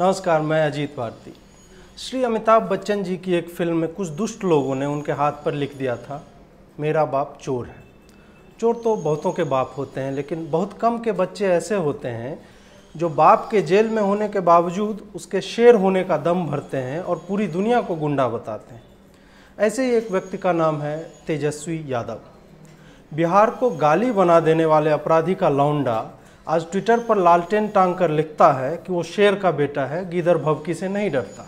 नमस्कार मैं अजीत भारती श्री अमिताभ बच्चन जी की एक फिल्म में कुछ दुष्ट लोगों ने उनके हाथ पर लिख दिया था मेरा बाप चोर है चोर तो बहुतों के बाप होते हैं लेकिन बहुत कम के बच्चे ऐसे होते हैं जो बाप के जेल में होने के बावजूद उसके शेर होने का दम भरते हैं और पूरी दुनिया को गुंडा बताते हैं ऐसे ही एक व्यक्ति का नाम है तेजस्वी यादव बिहार को गाली बना देने वाले अपराधी का लौंडा आज ट्विटर पर लालटेन टांग कर लिखता है कि वो शेर का बेटा है गीदर भवकी से नहीं डरता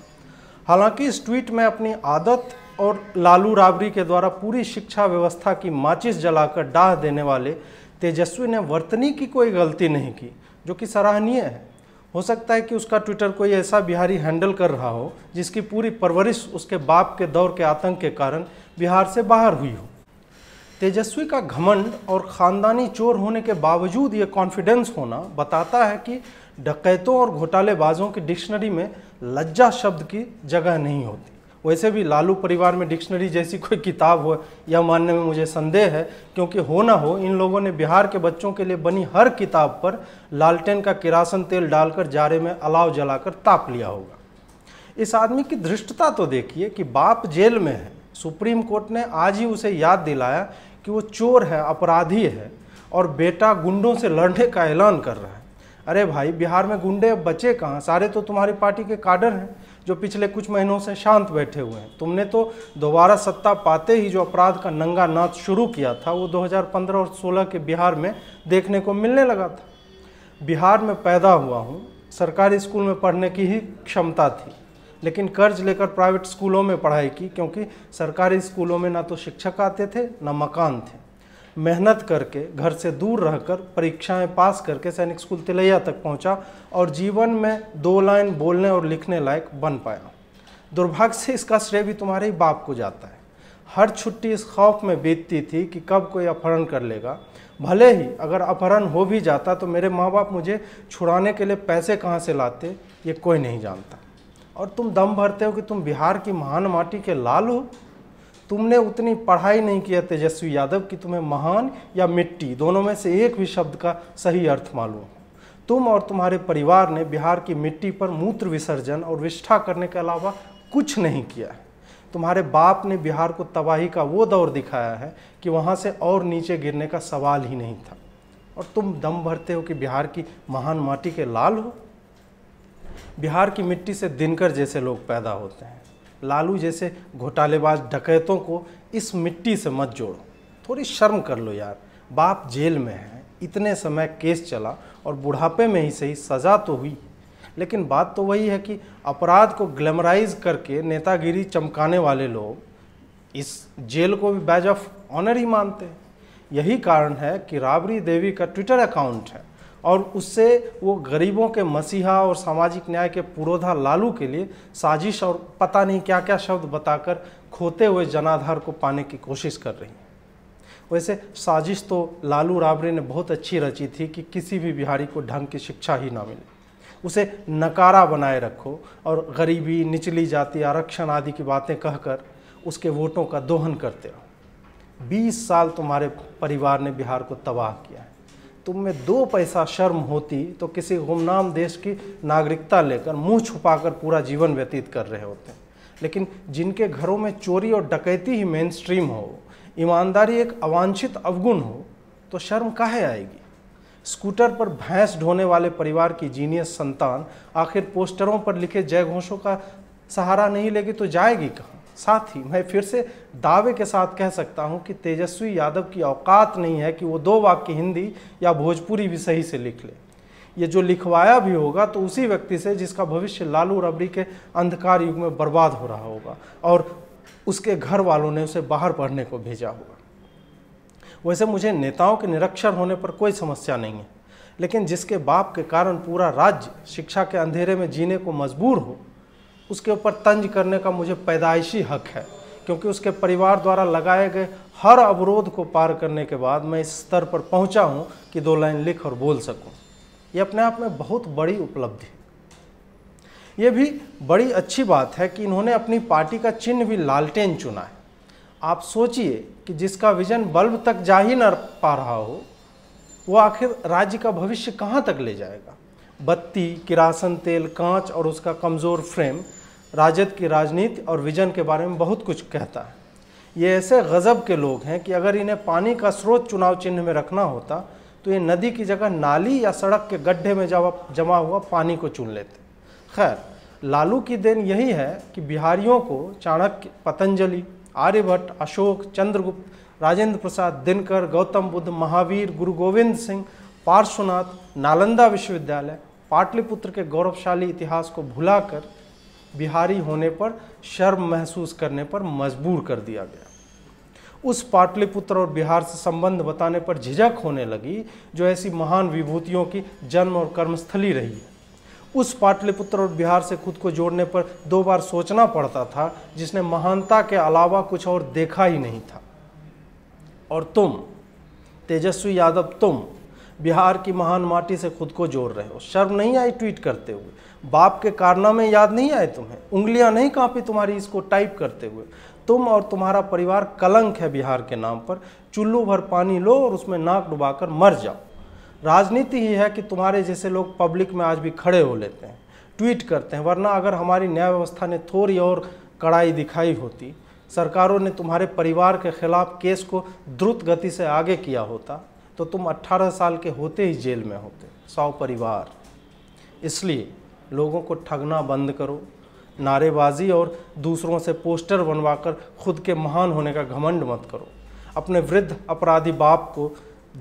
हालांकि इस ट्वीट में अपनी आदत और लालू राबरी के द्वारा पूरी शिक्षा व्यवस्था की माचिस जलाकर डाह देने वाले तेजस्वी ने वर्तनी की कोई गलती नहीं की जो कि सराहनीय है हो सकता है कि उसका ट्विटर कोई ऐसा बिहारी हैंडल कर रहा हो जिसकी पूरी परवरिश उसके बाप के दौर के आतंक के कारण बिहार से बाहर हुई हो तेजस्वी का घमंड और ख़ानदानी चोर होने के बावजूद ये कॉन्फिडेंस होना बताता है कि डकैतों और घोटालेबाजों की डिक्शनरी में लज्जा शब्द की जगह नहीं होती वैसे भी लालू परिवार में डिक्शनरी जैसी कोई किताब हो यह मानने में मुझे संदेह है क्योंकि हो ना हो इन लोगों ने बिहार के बच्चों के लिए बनी हर किताब पर लालटेन का किरासन तेल डालकर जारे में अलाव जलाकर ताप लिया होगा इस आदमी की धृष्टता तो देखिए कि बाप जेल में है सुप्रीम कोर्ट ने आज ही उसे याद दिलाया कि वो चोर है अपराधी है और बेटा गुंडों से लड़ने का ऐलान कर रहा है अरे भाई बिहार में गुंडे बचे कहाँ सारे तो तुम्हारी पार्टी के काडर हैं जो पिछले कुछ महीनों से शांत बैठे हुए हैं तुमने तो दोबारा सत्ता पाते ही जो अपराध का नंगा नाच शुरू किया था वो 2015 और 16 के बिहार में देखने को मिलने लगा था बिहार में पैदा हुआ हूँ सरकारी स्कूल में पढ़ने की ही क्षमता थी लेकिन कर्ज लेकर प्राइवेट स्कूलों में पढ़ाई की क्योंकि सरकारी स्कूलों में ना तो शिक्षक आते थे ना मकान थे मेहनत करके घर से दूर रहकर परीक्षाएं पास करके सैनिक स्कूल तिलैया तक पहुंचा और जीवन में दो लाइन बोलने और लिखने लायक बन पाया दुर्भाग्य से इसका श्रेय भी तुम्हारे ही बाप को जाता है हर छुट्टी इस खौफ में बीतती थी कि कब कोई अपहरण कर लेगा भले ही अगर अपहरण हो भी जाता तो मेरे माँ बाप मुझे छुड़ाने के लिए पैसे कहाँ से लाते ये कोई नहीं जानता और तुम दम भरते हो कि तुम बिहार की महान माटी के लाल हो तुमने उतनी पढ़ाई नहीं किया तेजस्वी यादव कि तुम्हें महान या मिट्टी दोनों में से एक भी शब्द का सही अर्थ मालूम तुम और तुम्हारे परिवार ने बिहार की मिट्टी पर मूत्र विसर्जन और विष्ठा करने के अलावा कुछ नहीं किया है तुम्हारे बाप ने बिहार को तबाही का वो दौर दिखाया है कि वहाँ से और नीचे गिरने का सवाल ही नहीं था और तुम दम भरते हो कि बिहार की महान माटी के लाल हो बिहार की मिट्टी से दिनकर जैसे लोग पैदा होते हैं लालू जैसे घोटालेबाज डकैतों को इस मिट्टी से मत जोड़ो थोड़ी शर्म कर लो यार बाप जेल में है इतने समय केस चला और बुढ़ापे में ही सही सज़ा तो हुई लेकिन बात तो वही है कि अपराध को ग्लैमराइज करके नेतागिरी चमकाने वाले लोग इस जेल को भी बैज ऑफ ऑनर ही मानते हैं यही कारण है कि राबड़ी देवी का ट्विटर अकाउंट है और उससे वो गरीबों के मसीहा और सामाजिक न्याय के पुरोधा लालू के लिए साजिश और पता नहीं क्या क्या शब्द बताकर खोते हुए जनाधार को पाने की कोशिश कर रही हैं वैसे साजिश तो लालू राबड़े ने बहुत अच्छी रची थी कि किसी भी बिहारी को ढंग की शिक्षा ही ना मिले उसे नकारा बनाए रखो और गरीबी निचली जाति आरक्षण आदि की बातें कहकर उसके वोटों का दोहन करते रहो 20 साल तुम्हारे परिवार ने बिहार को तबाह किया है तुम में दो पैसा शर्म होती तो किसी गुमनाम देश की नागरिकता लेकर मुंह छुपाकर पूरा जीवन व्यतीत कर रहे होते हैं लेकिन जिनके घरों में चोरी और डकैती ही मेन स्ट्रीम हो ईमानदारी एक अवांछित अवगुण हो तो शर्म काहे आएगी स्कूटर पर भैंस ढोने वाले परिवार की जीनियस संतान आखिर पोस्टरों पर लिखे जय घोषों का सहारा नहीं लेगी तो जाएगी कहाँ साथ ही मैं फिर से दावे के साथ कह सकता हूं कि तेजस्वी यादव की औकात नहीं है कि वो दो वाक्य हिंदी या भोजपुरी भी सही से लिख ले ये जो लिखवाया भी होगा तो उसी व्यक्ति से जिसका भविष्य लालू रबड़ी के अंधकार युग में बर्बाद हो रहा होगा और उसके घर वालों ने उसे बाहर पढ़ने को भेजा होगा वैसे मुझे नेताओं के निरक्षर होने पर कोई समस्या नहीं है लेकिन जिसके बाप के कारण पूरा राज्य शिक्षा के अंधेरे में जीने को मजबूर हो उसके ऊपर तंज करने का मुझे पैदाइशी हक है क्योंकि उसके परिवार द्वारा लगाए गए हर अवरोध को पार करने के बाद मैं इस स्तर पर पहुंचा हूं कि दो लाइन लिख और बोल सकूं। ये अपने आप में बहुत बड़ी उपलब्धि ये भी बड़ी अच्छी बात है कि इन्होंने अपनी पार्टी का चिन्ह भी लालटेन चुना है आप सोचिए कि जिसका विजन बल्ब तक जा ही ना पा रहा हो वो आखिर राज्य का भविष्य कहाँ तक ले जाएगा बत्ती किरासन तेल कांच और उसका कमज़ोर फ्रेम राजद की राजनीति और विजन के बारे में बहुत कुछ कहता है ये ऐसे गज़ब के लोग हैं कि अगर इन्हें पानी का स्रोत चुनाव चिन्ह में रखना होता तो ये नदी की जगह नाली या सड़क के गड्ढे में जमा हुआ पानी को चुन लेते खैर लालू की देन यही है कि बिहारियों को चाणक्य पतंजलि आर्यभट्ट अशोक चंद्रगुप्त राजेंद्र प्रसाद दिनकर गौतम बुद्ध महावीर गुरु गोविंद सिंह पार्श्वनाथ नालंदा विश्वविद्यालय पाटलिपुत्र के गौरवशाली इतिहास को भुलाकर बिहारी होने पर शर्म महसूस करने पर मजबूर कर दिया गया उस पाटलिपुत्र और बिहार से संबंध बताने पर झिझक होने लगी जो ऐसी महान विभूतियों की जन्म और कर्मस्थली रही है उस पाटलिपुत्र और बिहार से खुद को जोड़ने पर दो बार सोचना पड़ता था जिसने महानता के अलावा कुछ और देखा ही नहीं था और तुम तेजस्वी यादव तुम बिहार की महान माटी से खुद को जोड़ रहे हो शर्म नहीं आई ट्वीट करते हुए बाप के कारनामे याद नहीं आए तुम्हें उंगलियां नहीं कांपी तुम्हारी इसको टाइप करते हुए तुम और तुम्हारा परिवार कलंक है बिहार के नाम पर चुल्लू भर पानी लो और उसमें नाक डुबाकर मर जाओ राजनीति ही है कि तुम्हारे जैसे लोग पब्लिक में आज भी खड़े हो लेते हैं ट्वीट करते हैं वरना अगर हमारी न्याय व्यवस्था ने थोड़ी और कड़ाई दिखाई होती सरकारों ने तुम्हारे परिवार के खिलाफ केस को द्रुत गति से आगे किया होता तो तुम 18 साल के होते ही जेल में होते सौ परिवार इसलिए लोगों को ठगना बंद करो नारेबाजी और दूसरों से पोस्टर बनवाकर खुद के महान होने का घमंड मत करो अपने वृद्ध अपराधी बाप को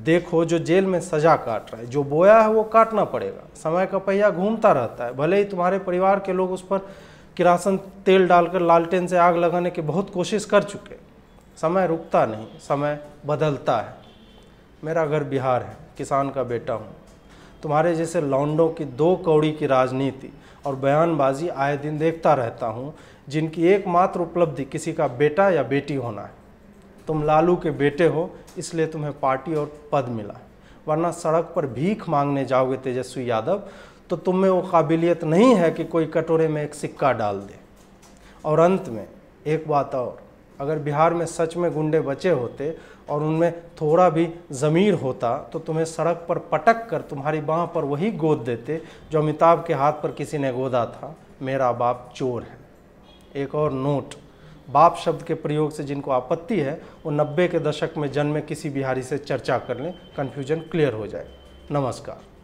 देखो जो जेल में सजा काट रहा है जो बोया है वो काटना पड़ेगा समय का पहिया घूमता रहता है भले ही तुम्हारे परिवार के लोग उस पर किरासन तेल डालकर लालटेन से आग लगाने की बहुत कोशिश कर चुके समय रुकता नहीं समय बदलता है मेरा घर बिहार है किसान का बेटा हूँ तुम्हारे जैसे लौंडों की दो कौड़ी की राजनीति और बयानबाजी आए दिन देखता रहता हूँ जिनकी एकमात्र उपलब्धि किसी का बेटा या बेटी होना है तुम लालू के बेटे हो इसलिए तुम्हें पार्टी और पद मिला वरना सड़क पर भीख मांगने जाओगे तेजस्वी यादव तो तुम में वो काबिलियत नहीं है कि कोई कटोरे में एक सिक्का डाल दे और अंत में एक बात और अगर बिहार में सच में गुंडे बचे होते और उनमें थोड़ा भी ज़मीर होता तो तुम्हें सड़क पर पटक कर तुम्हारी बाह पर वही गोद देते जो अमिताभ के हाथ पर किसी ने गोदा था मेरा बाप चोर है एक और नोट बाप शब्द के प्रयोग से जिनको आपत्ति है वो नब्बे के दशक में जन्मे किसी बिहारी से चर्चा कर लें कन्फ्यूजन क्लियर हो जाए नमस्कार